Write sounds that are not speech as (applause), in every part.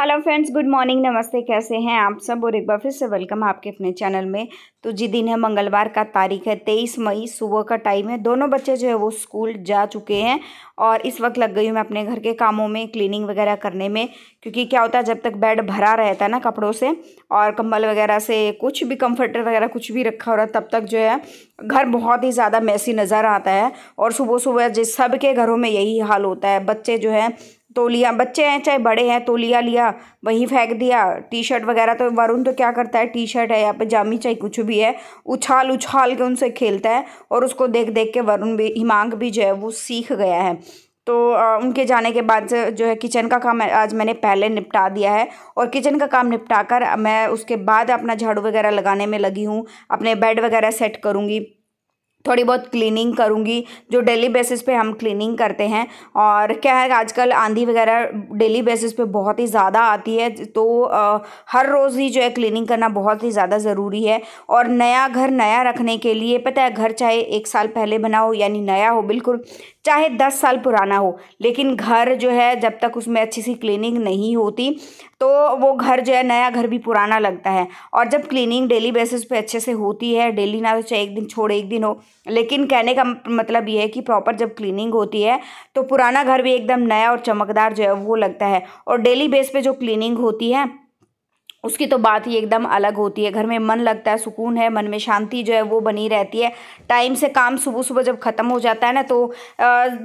Hello friends good morning नमस्ते कैसे हैं आप सब और एक बार फिर से वेलकम आपके अपने चैनल में तो जी दिन है मंगलवार का तारीख है तेईस मई सुबह का टाइम है दोनों बच्चे जो है वो स्कूल जा चुके हैं और इस वक्त लग गई हूँ मैं अपने घर के कामों में क्लीनिंग वगैरह करने में क्योंकि क्या होता है जब तक बेड भरा रहता है ना कपड़ों से और कंबल वगैरह से कुछ भी कम्फर्टर वगैरह कुछ भी रखा हो रहा है तब तक जो है घर बहुत ही ज़्यादा मैसी नज़र आता है और सुबह सुबह जिस सब घरों में यही हाल होता है बच्चे जो है तोलिया बच्चे हैं चाहे बड़े हैं तोलिया लिया वहीं फेंक दिया टी शर्ट वगैरह तो वरुण तो क्या करता है टी शर्ट है या पजामी चाहे कुछ भी है उछाल उछाल के उनसे खेलता है और उसको देख देख के वरुण भी हिमांग भी जो है वो सीख गया है तो उनके जाने के बाद जो है किचन का काम आज मैंने पहले निपटा दिया है और किचन का काम निपटा कर मैं उसके बाद अपना झाड़ू वगैरह लगाने में लगी हूँ अपने बेड वगैरह सेट करूँगी थोड़ी बहुत क्लीनिंग करूँगी जो डेली बेसिस पे हम क्लीनिंग करते हैं और क्या है आजकल आंधी वगैरह डेली बेसिस पे बहुत ही ज़्यादा आती है तो आ, हर रोज़ ही जो है क्लीनिंग करना बहुत ही ज़्यादा ज़रूरी है और नया घर नया रखने के लिए पता है घर चाहे एक साल पहले बना हो यानी नया हो बिल्कुल चाहे दस साल पुराना हो लेकिन घर जो है जब तक उसमें अच्छी सी क्लीनिंग नहीं होती तो वो घर जो है नया घर भी पुराना लगता है और जब क्लीनिंग डेली बेसिस पे अच्छे से होती है डेली ना चाहे एक दिन छोड़ एक दिन हो लेकिन कहने का मतलब ये है कि प्रॉपर जब क्लीनिंग होती है तो पुराना घर भी एकदम नया और चमकदार जो है वो लगता है और डेली बेस पर जो क्लीनिंग होती है उसकी तो बात ही एकदम अलग होती है घर में मन लगता है सुकून है मन में शांति जो है वो बनी रहती है टाइम से काम सुबह सुबह जब ख़त्म हो जाता है ना तो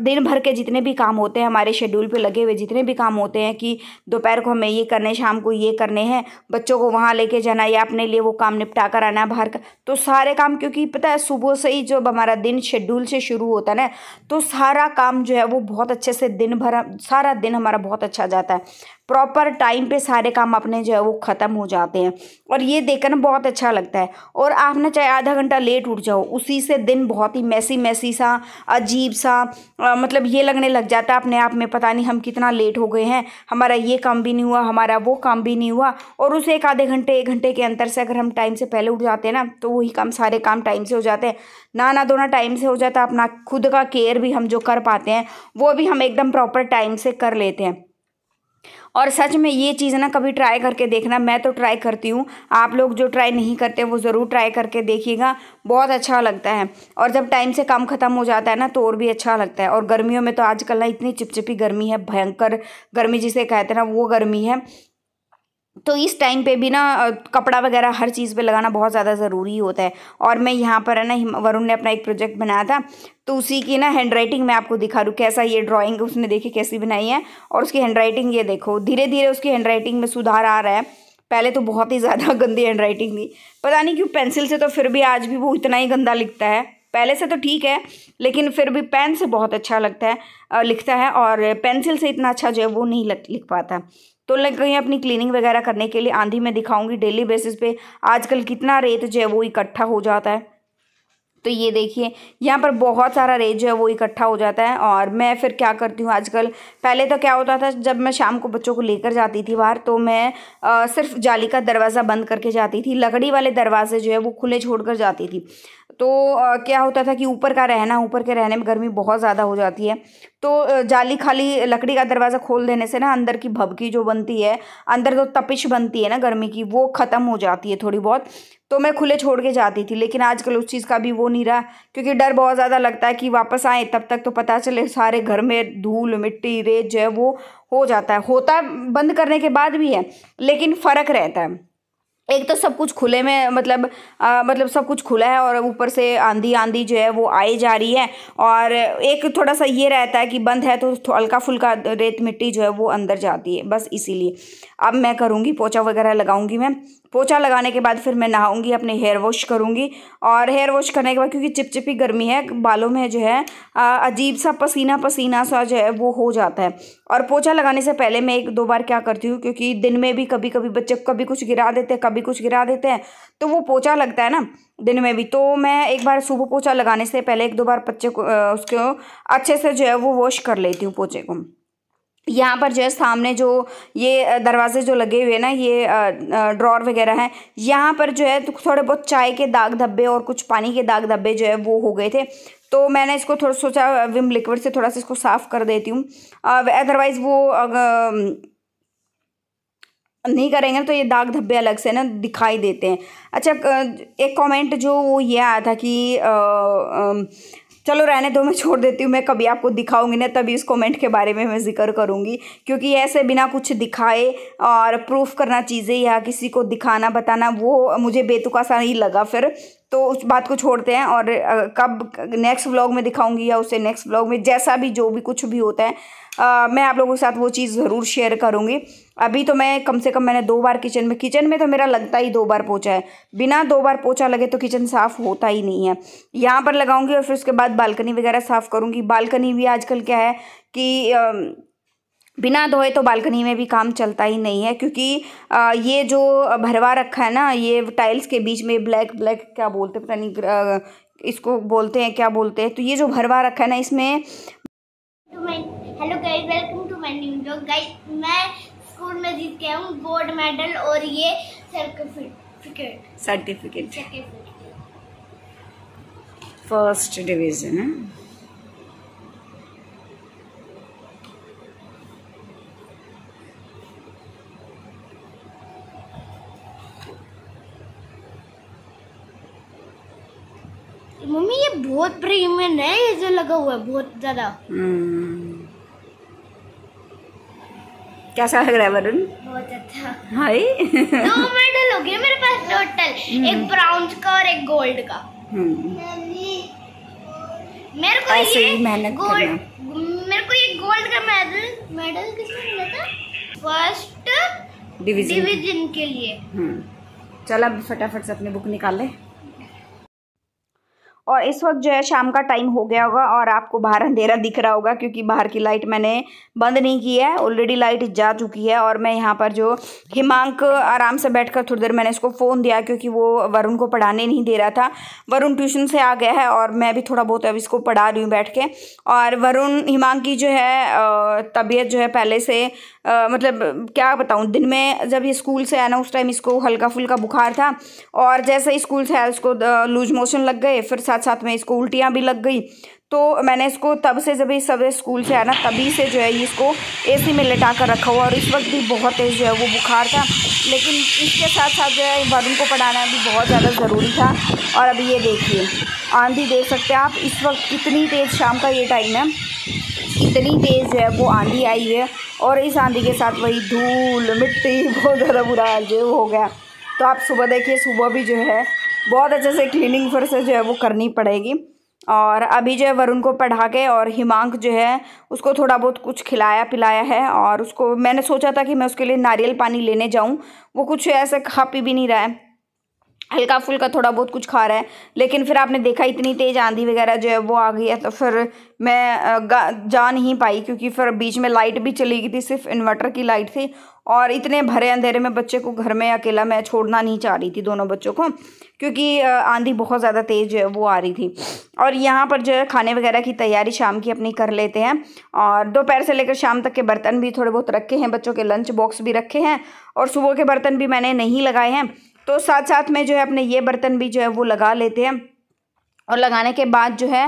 दिन भर के जितने भी काम होते हैं हमारे शेड्यूल पे लगे हुए जितने भी काम होते हैं कि दोपहर को हमें ये करने शाम को ये करने हैं बच्चों को वहाँ लेके जाना या अपने लिए वो काम निपटा कर आना बाहर का तो सारे काम क्योंकि पता है सुबह से ही जब हमारा दिन शेड्यूल से शुरू होता है ना तो सारा काम जो है वो बहुत अच्छे से दिन भर सारा दिन हमारा बहुत अच्छा जाता है प्रॉपर टाइम पे सारे काम अपने जो है वो ख़त्म हो जाते हैं और ये देखकर ना बहुत अच्छा लगता है और आप ना चाहे आधा घंटा लेट उठ जाओ उसी से दिन बहुत ही मैसी मैसी सा अजीब सा आ, मतलब ये लगने लग जाता है अपने आप में पता नहीं हम कितना लेट हो गए हैं हमारा ये काम भी नहीं हुआ हमारा वो काम भी नहीं हुआ और उस एक आधे घंटे एक घंटे के अंतर से अगर हम टाइम से पहले उठ जाते हैं ना तो वही काम सारे काम टाइम से हो जाते हैं ना धोना टाइम से हो जाता है अपना खुद का केयर भी हम जो कर पाते हैं वो भी हम एकदम प्रॉपर टाइम से कर लेते हैं और सच में ये चीज़ ना कभी ट्राई करके देखना मैं तो ट्राई करती हूँ आप लोग जो ट्राई नहीं करते वो ज़रूर ट्राई करके देखिएगा बहुत अच्छा लगता है और जब टाइम से काम ख़त्म हो जाता है ना तो और भी अच्छा लगता है और गर्मियों में तो आजकल ना इतनी चिपचिपी गर्मी है भयंकर गर्मी जिसे कहते हैं ना वो गर्मी है तो इस टाइम पे भी ना कपड़ा वगैरह हर चीज़ पे लगाना बहुत ज़्यादा ज़रूरी होता है और मैं यहाँ पर है ना वरुण ने अपना एक प्रोजेक्ट बनाया था तो उसी की ना हैंड राइटिंग मैं आपको दिखा रूँ कैसा ये ड्राइंग उसने देखी कैसी बनाई है और उसकी हैंड राइटिंग ये देखो धीरे धीरे उसकी हैंड राइटिंग में सुधार आ रहा है पहले तो बहुत ही ज़्यादा (laughs) गंदी हैंड राइटिंग थी पता नहीं क्यों पेंसिल से तो फिर भी आज भी वो इतना ही गंदा लिखता है पहले से तो ठीक है लेकिन फिर भी पेन से बहुत अच्छा लगता है लिखता है और पेंसिल से इतना अच्छा जो है वो नहीं लिख पाता तो कहीं अपनी क्लीनिंग वगैरह करने के लिए आंधी में दिखाऊंगी डेली बेसिस पे आजकल कितना रेत जो है वो इकट्ठा हो जाता है तो ये देखिए यहाँ पर बहुत सारा रेत जो है वो इकट्ठा हो जाता है और मैं फिर क्या करती हूँ आजकल पहले तो क्या होता था जब मैं शाम को बच्चों को लेकर जाती थी बाहर तो मैं आ, सिर्फ जाली का दरवाज़ा बंद करके जाती थी लकड़ी वाले दरवाजे जो है वो खुले छोड़ कर जाती थी तो आ, क्या होता था कि ऊपर का रहना ऊपर के रहने में गर्मी बहुत ज़्यादा हो जाती है तो जाली खाली लकड़ी का दरवाज़ा खोल देने से ना अंदर की भबकी जो बनती है अंदर जो तो तपिश बनती है ना गर्मी की वो ख़त्म हो जाती है थोड़ी बहुत तो मैं खुले छोड़ के जाती थी लेकिन आजकल उस चीज़ का भी वो नहीं रहा क्योंकि डर बहुत ज़्यादा लगता है कि वापस आए तब तक तो पता चले सारे घर में धूल मिट्टी रेत जो है वो हो जाता है होता बंद करने के बाद भी है लेकिन फ़र्क रहता है एक तो सब कुछ खुले में मतलब आ, मतलब सब कुछ खुला है और ऊपर से आंधी आंधी जो है वो आई जा रही है और एक थोड़ा सा ये रहता है कि बंद है तो हल्का फुल्का रेत मिट्टी जो है वो अंदर जाती है बस इसीलिए अब मैं करूँगी पोचा वगैरह लगाऊंगी मैं पोछा लगाने के बाद फिर मैं नहाऊंगी अपने हेयर वॉश करूँगी और हेयर वॉश करने के बाद क्योंकि चिपचिपी गर्मी है बालों में जो है अजीब सा पसीना पसीना सा जो है वो हो जाता है और पोछा लगाने से पहले मैं एक दो बार क्या करती हूँ क्योंकि दिन में भी कभी कभी बच्चे कभी कुछ गिरा देते हैं कभी कुछ गिरा देते हैं तो वो पोछा लगता है ना दिन में भी तो मैं एक बार सुबह पोछा लगाने से पहले एक दो बार बच्चे को उसको अच्छे से जो है वो वॉश कर लेती हूँ पोछे को यहाँ पर जो है सामने जो ये दरवाजे जो लगे हुए ना ये ड्रॉर वगैरह हैं यहाँ पर जो है थोड़े बहुत चाय के दाग धब्बे और कुछ पानी के दाग धब्बे जो है वो हो गए थे तो मैंने इसको थोड़ा सोचा विम लिक्विड से थोड़ा सा इसको साफ़ कर देती हूँ अदरवाइज़ वो नहीं करेंगे तो ये दाग धब्बे अलग से ना दिखाई देते हैं अच्छा एक कमेंट जो वो ये आया था कि आ, आ, चलो रहने दो मैं छोड़ देती हूँ मैं कभी आपको दिखाऊंगी ना तभी इस कमेंट के बारे में मैं जिक्र करूँगी क्योंकि ऐसे बिना कुछ दिखाए और प्रूफ करना चीज़ें या किसी को दिखाना बताना वो मुझे बेतुका सा ही लगा फिर तो उस बात को छोड़ते हैं और कब नेक्स्ट व्लॉग में दिखाऊंगी या उसे नेक्स्ट व्लॉग में जैसा भी जो भी कुछ भी होता है आ, मैं आप लोगों के साथ वो चीज़ ज़रूर शेयर करूँगी अभी तो मैं कम से कम मैंने दो बार किचन में किचन में तो मेरा लगता ही दो बार पोचा है बिना दो बार पोछा लगे तो किचन साफ़ होता ही नहीं है यहाँ पर लगाऊंगी और फिर उसके बाद बालकनी वगैरह साफ़ करूँगी बालकनी भी आजकल क्या है कि आ, बिना धोए तो बालकनी में भी काम चलता ही नहीं है क्योंकि आ, ये जो भरवा रखा है ना ये टाइल्स के बीच में ब्लैक ब्लैक क्या बोलते हैं पता नहीं इसको बोलते हैं क्या बोलते हैं तो ये जो भरवा रखा है ना इसमें hello guys welcome to my new blog guys मैं स्कूल में जीत गया हूँ गोल्ड मेडल और ये सर्टिफिकेट सर्टिफिकेट फर्स्ट डिविजन है मम्मी ये बहुत प्रीमियम है ये जो लगा हुआ है बहुत ज्यादा हम्म। कैसा लग रहा है वरुण बहुत अच्छा हाय दो मेडल हो गए मेरे पास टोटल हम्म। एक ब्राउन का और एक गोल्ड का हम्म। मेरे को ऐसे ये मेहनत गोल्ड मेरे को ये गोल्ड का मेडल मेडल किसने मिला था फर्स्ट डिवीजन डिवीजन के लिए चल अब फटाफट से अपनी बुक निकाल ले और इस वक्त जो है शाम का टाइम हो गया होगा और आपको बाहर अंधेरा दिख रहा होगा क्योंकि बाहर की लाइट मैंने बंद नहीं की है ऑलरेडी लाइट जा चुकी है और मैं यहाँ पर जो हिमांक आराम से बैठ कर थोड़ी देर मैंने इसको फ़ोन दिया क्योंकि वो वरुण को पढ़ाने नहीं दे रहा था वरुण ट्यूशन से आ गया है और मैं भी थोड़ा बहुत अब इसको पढ़ा रही हूँ बैठ के और वरुण हिमांक की जो है तबीयत जो है पहले से आ, मतलब क्या बताऊँ दिन में जब ये स्कूल से आया ना उस टाइम इसको हल्का फुल्का बुखार था और जैसे ही स्कूल से आया इसको लूज मोशन लग गए फिर साथ साथ में इसको उल्टियाँ भी लग गई तो मैंने इसको तब से जब इस सवेरे स्कूल से आना तभी से जो है इसको एसी में लटा कर रखा हुआ और इस वक्त भी बहुत तेज़ जो है वो बुखार था लेकिन इसके साथ साथ जो है वरुण को पढ़ाना भी बहुत ज़्यादा ज़रूरी था और अभी ये देखिए आंधी देख सकते हैं आप इस वक्त इतनी तेज़ शाम का ये टाइम है इतनी तेज़ जो है वो आंधी आई है और इस आंधी के साथ वही धूल मिट्टी बहुत ज़्यादा बुरा हाल जो हो गया तो आप सुबह देखिए सुबह भी जो है बहुत अच्छे से क्लीनिंग फिर से जो है वो करनी पड़ेगी और अभी जो है वरुण को पढ़ा के और हिमांक जो है उसको थोड़ा बहुत कुछ खिलाया पिलाया है और उसको मैंने सोचा था कि मैं उसके लिए नारियल पानी लेने जाऊँ वो कुछ ऐसे खा पी भी नहीं रहा है हल्का फुल्का थोड़ा बहुत कुछ खा रहा है लेकिन फिर आपने देखा इतनी तेज़ आंधी वगैरह जो है वो आ गई है तो फिर मैं जा नहीं पाई क्योंकि फिर बीच में लाइट भी चली गई थी सिर्फ इन्वर्टर की लाइट थी और इतने भरे अंधेरे में बच्चे को घर में अकेला मैं छोड़ना नहीं चाह रही थी दोनों बच्चों को क्योंकि आंधी बहुत ज़्यादा तेज़ जो है वो आ रही थी और यहाँ पर जो है खाने वगैरह की तैयारी शाम की अपनी कर लेते हैं और दोपहर से लेकर शाम तक के बर्तन भी थोड़े बहुत रखे हैं बच्चों के लंच बॉक्स भी रखे हैं और सुबह के बर्तन भी मैंने नहीं लगाए हैं तो साथ साथ में जो है अपने ये बर्तन भी जो है वो लगा लेते हैं और लगाने के बाद जो है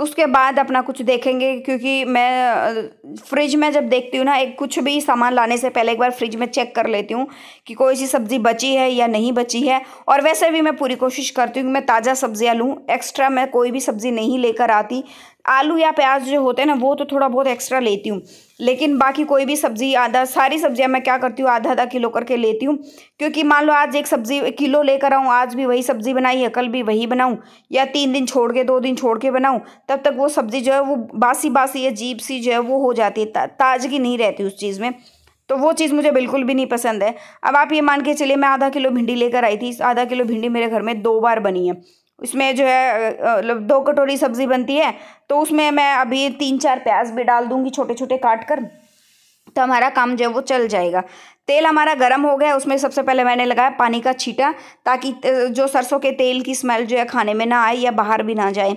उसके बाद अपना कुछ देखेंगे क्योंकि मैं फ्रिज में जब देखती हूँ ना एक कुछ भी सामान लाने से पहले एक बार फ्रिज में चेक कर लेती हूँ कि कोई सी सब्ज़ी बची है या नहीं बची है और वैसे भी मैं पूरी कोशिश करती हूँ कि मैं ताज़ा सब्ज़ियाँ लूँ एक्स्ट्रा मैं कोई भी सब्ज़ी नहीं लेकर आती आलू या प्याज जो होते हैं ना वो तो थोड़ा बहुत एक्स्ट्रा लेती हूँ लेकिन बाकी कोई भी सब्ज़ी आधा सारी सब्ज़ियाँ मैं क्या करती हूँ आधा आधा किलो करके लेती हूँ क्योंकि मान लो आज एक सब्ज़ी किलो लेकर आऊँ आज भी वही सब्ज़ी बनाई है कल भी वही बनाऊँ या तीन दिन छोड़ के दो दिन छोड़ के बनाऊँ तब तक वो सब्ज़ी जो है वो बासी बासी या जीप सी जो है वो हो जाती है ताजगी नहीं रहती उस चीज़ में तो वो चीज़ मुझे बिल्कुल भी नहीं पसंद है अब आप ये मान के चलिए मैं आधा किलो भिंडी लेकर आई थी आधा किलो भिंडी मेरे घर में दो बार बनी है उसमें जो है मतलब दो कटोरी सब्ज़ी बनती है तो उसमें मैं अभी तीन चार प्याज भी डाल दूंगी छोटे छोटे काट कर तो हमारा काम जो है वो चल जाएगा तेल हमारा गर्म हो गया उसमें सबसे पहले मैंने लगाया पानी का छीटा ताकि जो सरसों के तेल की स्मेल जो है खाने में ना आए या बाहर भी ना जाए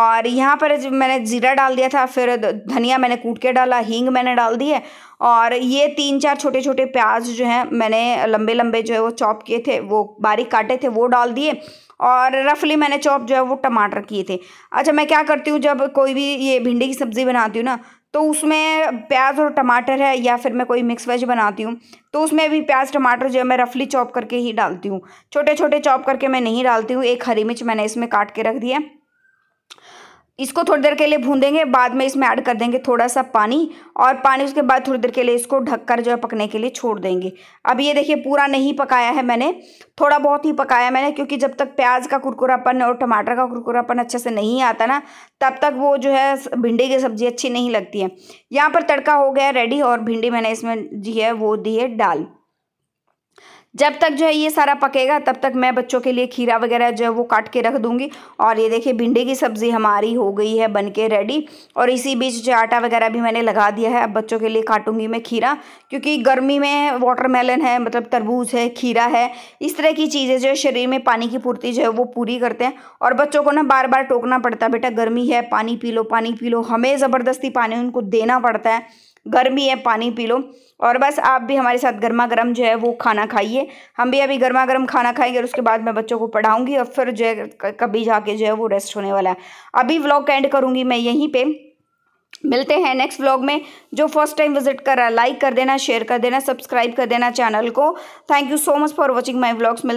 और यहाँ पर मैंने ज़ीरा डाल दिया था फिर धनिया मैंने कूट के डाला हींग मैंने डाल दी है और ये तीन चार छोटे छोटे प्याज जो हैं मैंने लंबे लंबे जो है वो चॉप किए थे वो बारीक काटे थे वो डाल दिए और रफली मैंने चॉप जो है वो टमाटर किए थे अच्छा मैं क्या करती हूँ जब कोई भी ये भिंडी की सब्ज़ी बनाती हूँ ना तो उसमें प्याज और टमाटर है या फिर मैं कोई मिक्स वेज बनाती हूँ तो उसमें भी प्याज टमाटर जो है मैं रफली चॉप करके ही डालती हूँ छोटे छोटे चॉप करके मैं नहीं डालती हूँ एक हरी मिर्च मैंने इसमें काट के रख दिया है इसको थोड़ी देर के लिए भून देंगे बाद में इसमें ऐड कर देंगे थोड़ा सा पानी और पानी उसके बाद थोड़ी देर के लिए इसको ढककर जो है पकने के लिए छोड़ देंगे अब ये देखिए पूरा नहीं पकाया है मैंने थोड़ा बहुत ही पकाया मैंने क्योंकि जब तक प्याज का कुरकुरापन और टमाटर का कुरकुरापन अच्छे से नहीं आता ना तब तक वो जो है भिंडी की सब्ज़ी अच्छी नहीं लगती है यहाँ पर तड़का हो गया रेडी और भिंडी मैंने इसमें जी है वो दी है डाल जब तक जो है ये सारा पकेगा तब तक मैं बच्चों के लिए खीरा वगैरह जो है वो काट के रख दूंगी और ये देखिए भिंडी की सब्ज़ी हमारी हो गई है बन के रेडी और इसी बीच जो आटा वगैरह भी मैंने लगा दिया है अब बच्चों के लिए काटूंगी मैं खीरा क्योंकि गर्मी में वाटरमेलन है मतलब तरबूज है खीरा है इस तरह की चीज़ें जो है शरीर में पानी की पूर्ति जो है वो पूरी करते हैं और बच्चों को ना बार बार टोकना पड़ता है बेटा गर्मी है पानी पी लो पानी पी लो हमें ज़बरदस्ती पानी उनको देना पड़ता है गर्मी है पानी पी लो और बस आप भी हमारे साथ गर्मा गर्म जो है वो खाना खाइए हम भी अभी गर्मा गर्म खाना खाएंगे और उसके बाद मैं बच्चों को पढ़ाऊँगी और फिर जो है कभी जाके जो है वो रेस्ट होने वाला है अभी व्लॉग एंड करूँगी मैं यहीं पर मिलते हैं नेक्स्ट व्लॉग में जो फर्स्ट टाइम विजिट कर रहा है लाइक कर देना शेयर कर देना सब्सक्राइब कर देना चैनल को thank you so much for watching my vlogs